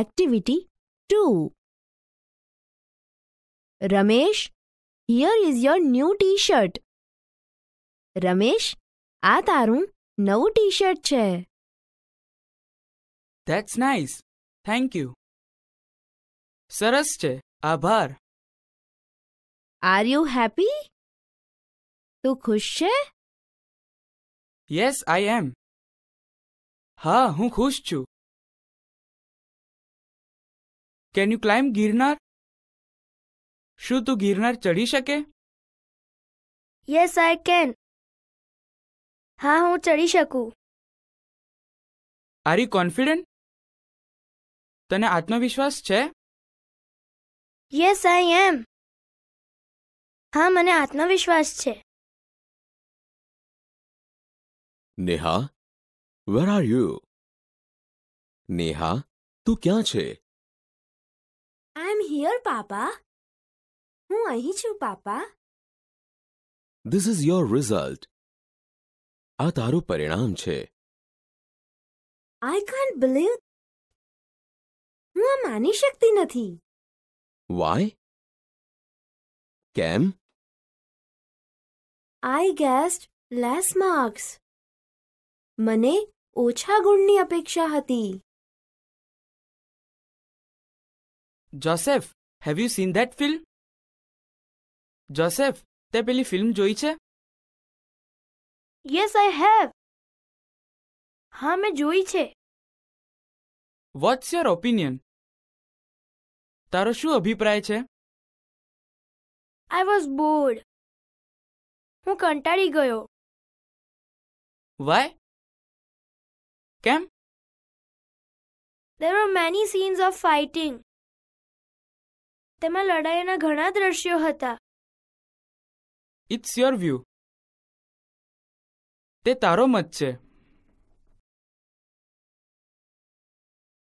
Activity 2 Ramesh, here is your new t-shirt. Ramesh, aa taru નવું t-shirt che That's nice. Thank you. saras che aabhar Are you happy? tu khush che Yes, I am. ha hu khush chu can you climb Girnar શું તું ગિરનાર ચડી શકે yes I can હા હું ચડી શકું are you confident તને આત્મવિશ્વાસ છે યસ આઈ એમ હા મને આત્મવિશ્વાસ છે Neha where are you Neha તું ક્યાં છે here, Papa? Papa. This is your result. Ataru તારું che. I I can't believe. હું આ માની Why? કેમ? I guessed less marks. Mane ocha gunni અપેક્ષા હતી Joseph have you seen that film Joseph તે પેલી ફિલ્મ જોઈ છે યસ આઈ હેવ હા મેં જોઈ છે વોટ્સ યોર ઓપિનિયન તારો શું અભિપ્રાય છે આઈ વોઝ બોર્ડ હું કંટાળી ગયો વાય કેમ There were many scenes of fighting. તેમાં લડાઈના ઘણા દ્રશ્યો હતા ઇટ્સ યોર વ્યૂ તે તારો મત છે